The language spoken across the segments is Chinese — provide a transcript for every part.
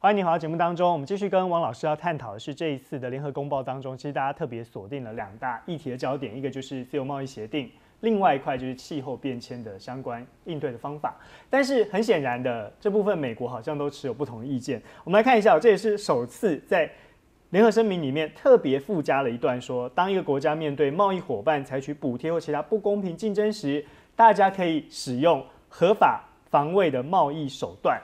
欢迎你，回到节目当中。我们继续跟王老师要探讨的是这一次的联合公报当中，其实大家特别锁定了两大议题的焦点，一个就是自由贸易协定，另外一块就是气候变迁的相关应对的方法。但是很显然的，这部分美国好像都持有不同意见。我们来看一下，这也是首次在联合声明里面特别附加了一段，说当一个国家面对贸易伙伴采取补贴或其他不公平竞争时，大家可以使用合法防卫的贸易手段。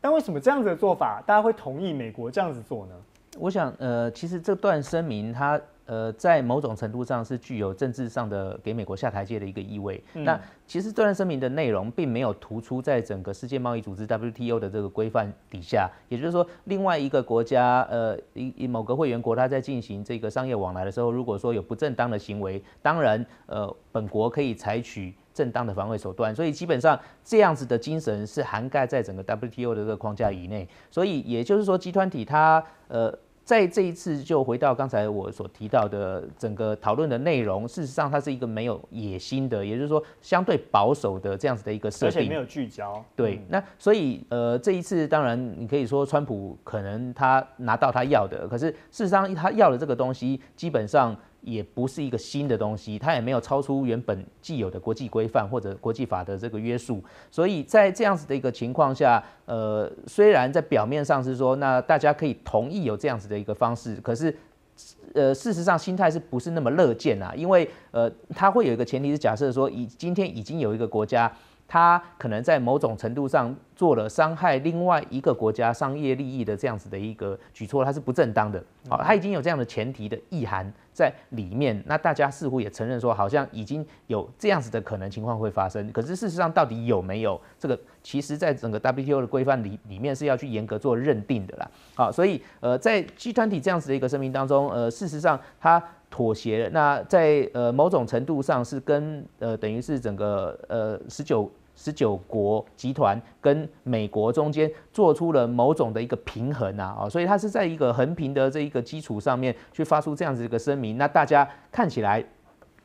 但为什么这样子的做法，大家会同意美国这样子做呢？我想，呃，其实这段声明，它呃，在某种程度上是具有政治上的给美国下台阶的一个意味。那其实这段声明的内容，并没有突出在整个世界贸易组织 WTO 的这个规范底下，也就是说，另外一个国家，呃，一某个会员国，它在进行这个商业往来的时候，如果说有不正当的行为，当然，呃，本国可以采取。正当的防卫手段，所以基本上这样子的精神是涵盖在整个 WTO 的这个框架以内。所以也就是说，集团体它呃，在这一次就回到刚才我所提到的整个讨论的内容，事实上它是一个没有野心的，也就是说相对保守的这样子的一个设定，而且没有聚焦。对，那所以呃这一次当然你可以说川普可能他拿到他要的，可是事实上他要的这个东西基本上。也不是一个新的东西，它也没有超出原本既有的国际规范或者国际法的这个约束，所以在这样子的一个情况下，呃，虽然在表面上是说，那大家可以同意有这样子的一个方式，可是，呃，事实上心态是不是那么乐见啊？因为，呃，它会有一个前提是假设说，以今天已经有一个国家。他可能在某种程度上做了伤害另外一个国家商业利益的这样子的一个举措，它是不正当的。好，它已经有这样的前提的意涵在里面。那大家似乎也承认说，好像已经有这样子的可能情况会发生。可是事实上，到底有没有这个？其实，在整个 WTO 的规范里里面是要去严格做认定的啦。好，所以呃，在集团体这样子的一个声明当中，呃，事实上他。妥协了，那在呃某种程度上是跟呃等于是整个呃十九十九国集团跟美国中间做出了某种的一个平衡啊，啊，所以它是在一个横平的这一个基础上面去发出这样子一个声明，那大家看起来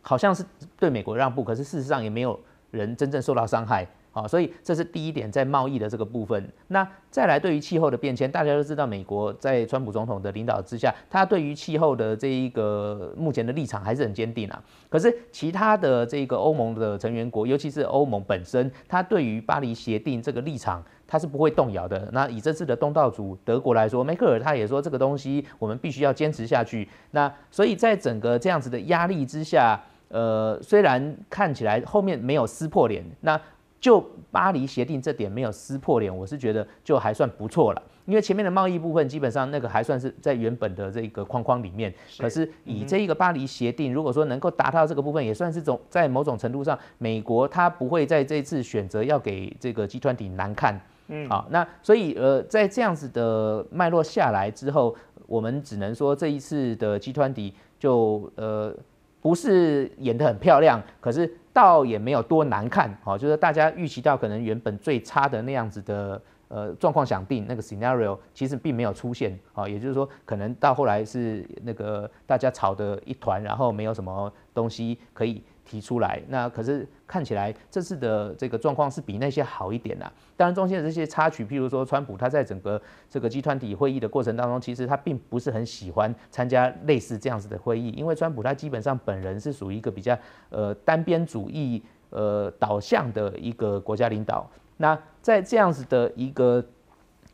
好像是对美国让步，可是事实上也没有人真正受到伤害。啊，所以这是第一点，在贸易的这个部分。那再来，对于气候的变迁，大家都知道，美国在川普总统的领导之下，他对于气候的这一个目前的立场还是很坚定啊。可是其他的这个欧盟的成员国，尤其是欧盟本身，他对于巴黎协定这个立场，他是不会动摇的。那以这次的东道主德国来说，梅克尔他也说这个东西我们必须要坚持下去。那所以在整个这样子的压力之下，呃，虽然看起来后面没有撕破脸，那。就巴黎协定这点没有撕破脸，我是觉得就还算不错了。因为前面的贸易部分基本上那个还算是在原本的这个框框里面。可是以这一个巴黎协定，如果说能够达到这个部分，也算是种在某种程度上，美国它不会在这次选择要给这个集团体难看。嗯，好，那所以呃，在这样子的脉络下来之后，我们只能说这一次的集团体就呃不是演得很漂亮，可是。倒也没有多难看，哦，就是大家预期到可能原本最差的那样子的呃状况，想定那个 scenario，其实并没有出现，哦，也就是说，可能到后来是那个大家吵得一团，然后没有什么东西可以。提出来，那可是看起来这次的这个状况是比那些好一点呐。当然中间的这些插曲，譬如说川普他在整个这个集团体会议的过程当中，其实他并不是很喜欢参加类似这样子的会议，因为川普他基本上本人是属于一个比较呃单边主义呃导向的一个国家领导。那在这样子的一个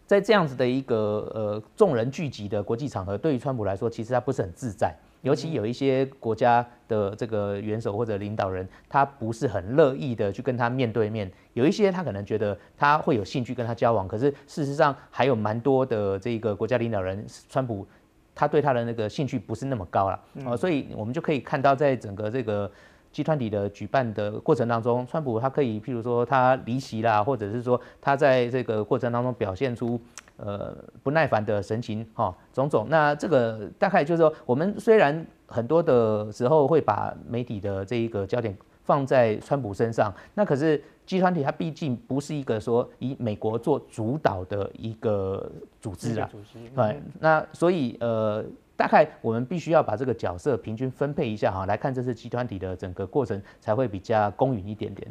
在这样子的一个呃众人聚集的国际场合，对于川普来说，其实他不是很自在。尤其有一些国家的这个元首或者领导人，他不是很乐意的去跟他面对面。有一些他可能觉得他会有兴趣跟他交往，可是事实上还有蛮多的这个国家领导人，川普他对他的那个兴趣不是那么高了。哦，所以我们就可以看到，在整个这个集团体的举办的过程当中，川普他可以，譬如说他离席啦，或者是说他在这个过程当中表现出。呃，不耐烦的神情，哈，种种。那这个大概就是说，我们虽然很多的时候会把媒体的这一个焦点放在川普身上，那可是集团体它毕竟不是一个说以美国做主导的一个组织啊，对。那所以呃，大概我们必须要把这个角色平均分配一下哈，来看这次集团体的整个过程才会比较公允一点点。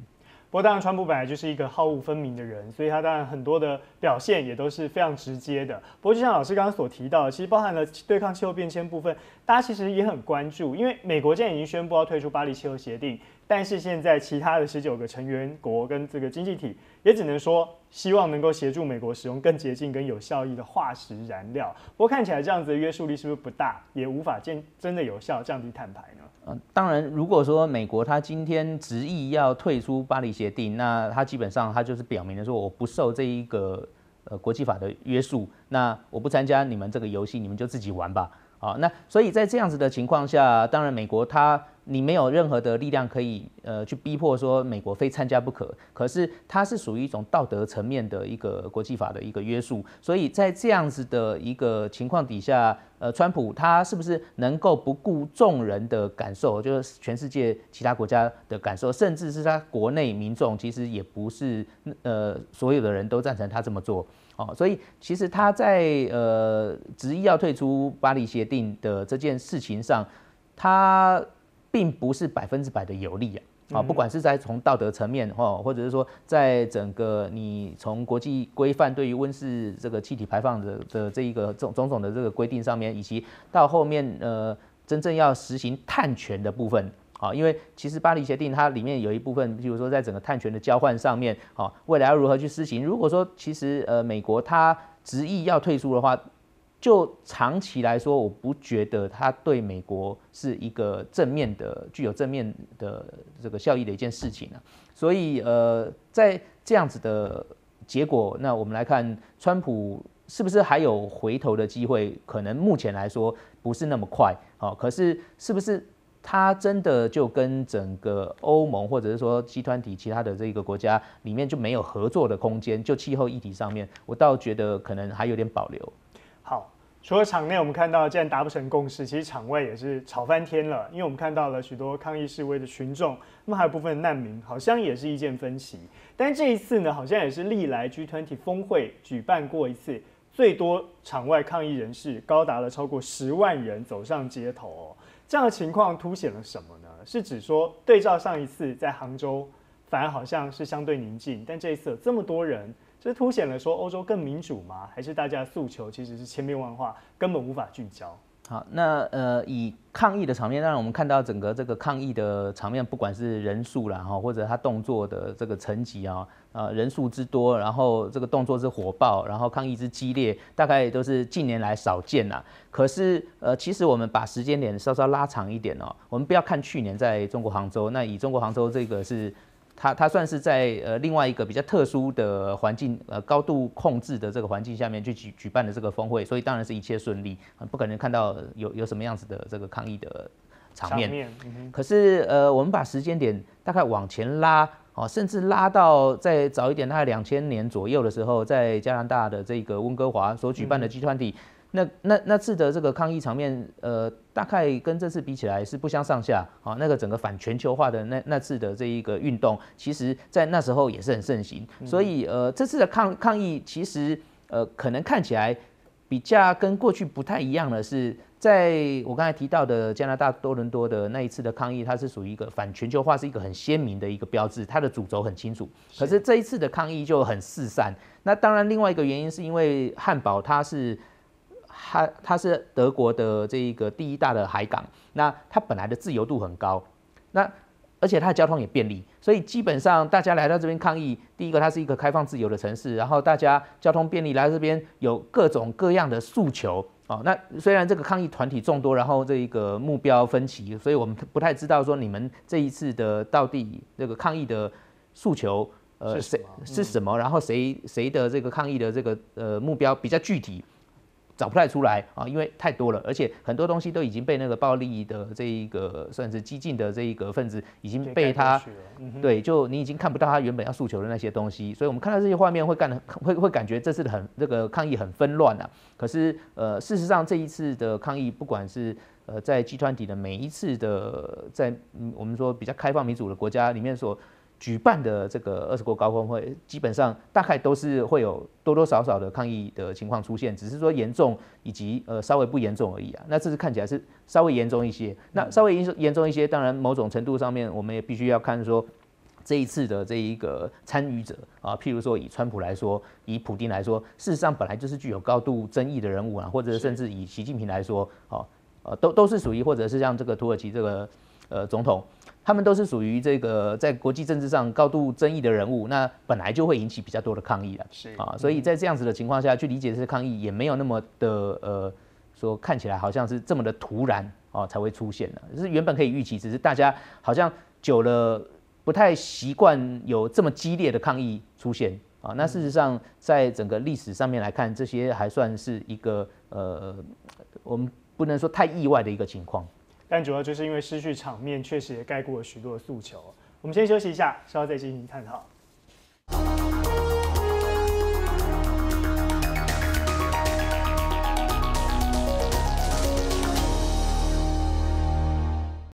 不过，当然，川普本来就是一个好恶分明的人，所以他当然很多的表现也都是非常直接的。不过，就像老师刚刚所提到，其实包含了对抗气候变迁部分。大家其实也很关注，因为美国现在已经宣布要退出巴黎气候协定，但是现在其他的十九个成员国跟这个经济体也只能说，希望能够协助美国使用更洁净、更有效益的化石燃料。不过看起来这样子的约束力是不是不大，也无法见真的有效降低碳排呢？嗯，当然，如果说美国他今天执意要退出巴黎协定，那他基本上他就是表明了说，我不受这一个呃国际法的约束，那我不参加你们这个游戏，你们就自己玩吧。好，那所以在这样子的情况下，当然美国它你没有任何的力量可以呃去逼迫说美国非参加不可。可是它是属于一种道德层面的一个国际法的一个约束。所以在这样子的一个情况底下，呃，川普他是不是能够不顾众人的感受，就是全世界其他国家的感受，甚至是他国内民众，其实也不是呃所有的人都赞成他这么做。哦，所以其实他在呃执意要退出巴黎协定的这件事情上，他并不是百分之百的有利啊。啊，不管是在从道德层面，哦，或者是说，在整个你从国际规范对于温室这个气体排放的的这一个种种种的这个规定上面，以及到后面呃真正要实行碳权的部分。啊，因为其实巴黎协定它里面有一部分，比如说在整个碳权的交换上面，啊，未来要如何去施行？如果说其实呃美国它执意要退出的话，就长期来说，我不觉得它对美国是一个正面的、具有正面的这个效益的一件事情呢。所以呃，在这样子的结果，那我们来看川普是不是还有回头的机会？可能目前来说不是那么快，好，可是是不是？它真的就跟整个欧盟或者是说集团体其他的这个国家里面就没有合作的空间，就气候议题上面，我倒觉得可能还有点保留。好，除了场内我们看到，既然达不成共识，其实场外也是吵翻天了，因为我们看到了许多抗议示威的群众，那么还有部分难民，好像也是意见分歧。但这一次呢，好像也是历来 G20 峰会举办过一次最多场外抗议人士高达了超过十万人走上街头。这样的情况凸显了什么呢？是指说对照上一次在杭州，反而好像是相对宁静，但这一次有这么多人，这凸显了说欧洲更民主吗？还是大家诉求其实是千变万化，根本无法聚焦？好，那呃，以抗议的场面，让我们看到整个这个抗议的场面，不管是人数啦，哈，或者他动作的这个层级啊，呃，人数之多，然后这个动作之火爆，然后抗议之激烈，大概都是近年来少见啦。可是，呃，其实我们把时间点稍稍拉长一点哦，我们不要看去年在中国杭州，那以中国杭州这个是。它它算是在呃另外一个比较特殊的环境，呃高度控制的这个环境下面去举举办的这个峰会，所以当然是一切顺利，不可能看到有有什么样子的这个抗议的场面。可是呃，我们把时间点大概往前拉哦，甚至拉到再早一点，大概两千年左右的时候，在加拿大的这个温哥华所举办的集团体。那那那次的这个抗议场面，呃，大概跟这次比起来是不相上下。好，那个整个反全球化的那那次的这一个运动，其实在那时候也是很盛行。所以，呃，这次的抗抗议其实，呃，可能看起来比较跟过去不太一样的是，在我刚才提到的加拿大多伦多的那一次的抗议，它是属于一个反全球化，是一个很鲜明的一个标志，它的主轴很清楚。可是这一次的抗议就很四散。那当然，另外一个原因是因为汉堡，它是。它它是德国的这一个第一大的海港，那它本来的自由度很高，那而且它的交通也便利，所以基本上大家来到这边抗议，第一个它是一个开放自由的城市，然后大家交通便利，来这边有各种各样的诉求哦。那虽然这个抗议团体众多，然后这一个目标分歧，所以我们不太知道说你们这一次的到底这个抗议的诉求呃是是什么，然后谁谁的这个抗议的这个呃目标比较具体。找不太出来啊，因为太多了，而且很多东西都已经被那个暴力的这一个，算是激进的这一个分子已经被他，对，就你已经看不到他原本要诉求的那些东西，所以我们看到这些画面会干的，会会感觉这次很这个抗议很纷乱啊。可是呃，事实上这一次的抗议，不管是呃在集团体的每一次的，在我们说比较开放民主的国家里面所。举办的这个二十国高峰会，基本上大概都是会有多多少少的抗议的情况出现，只是说严重以及呃稍微不严重而已啊。那这是看起来是稍微严重一些，那稍微严严重一些，当然某种程度上面我们也必须要看说这一次的这一个参与者啊，譬如说以川普来说，以普京来说，事实上本来就是具有高度争议的人物啊，或者甚至以习近平来说，哦呃都都是属于或者是像这个土耳其这个呃总统。他们都是属于这个在国际政治上高度争议的人物，那本来就会引起比较多的抗议了。是啊，所以在这样子的情况下去理解这些抗议，也没有那么的呃，说看起来好像是这么的突然哦才会出现的，就是原本可以预期，只是大家好像久了不太习惯有这么激烈的抗议出现啊。那事实上，在整个历史上面来看，这些还算是一个呃，我们不能说太意外的一个情况。但主要就是因为失去场面，确实也盖过了许多的诉求。我们先休息一下，稍后再进行探讨。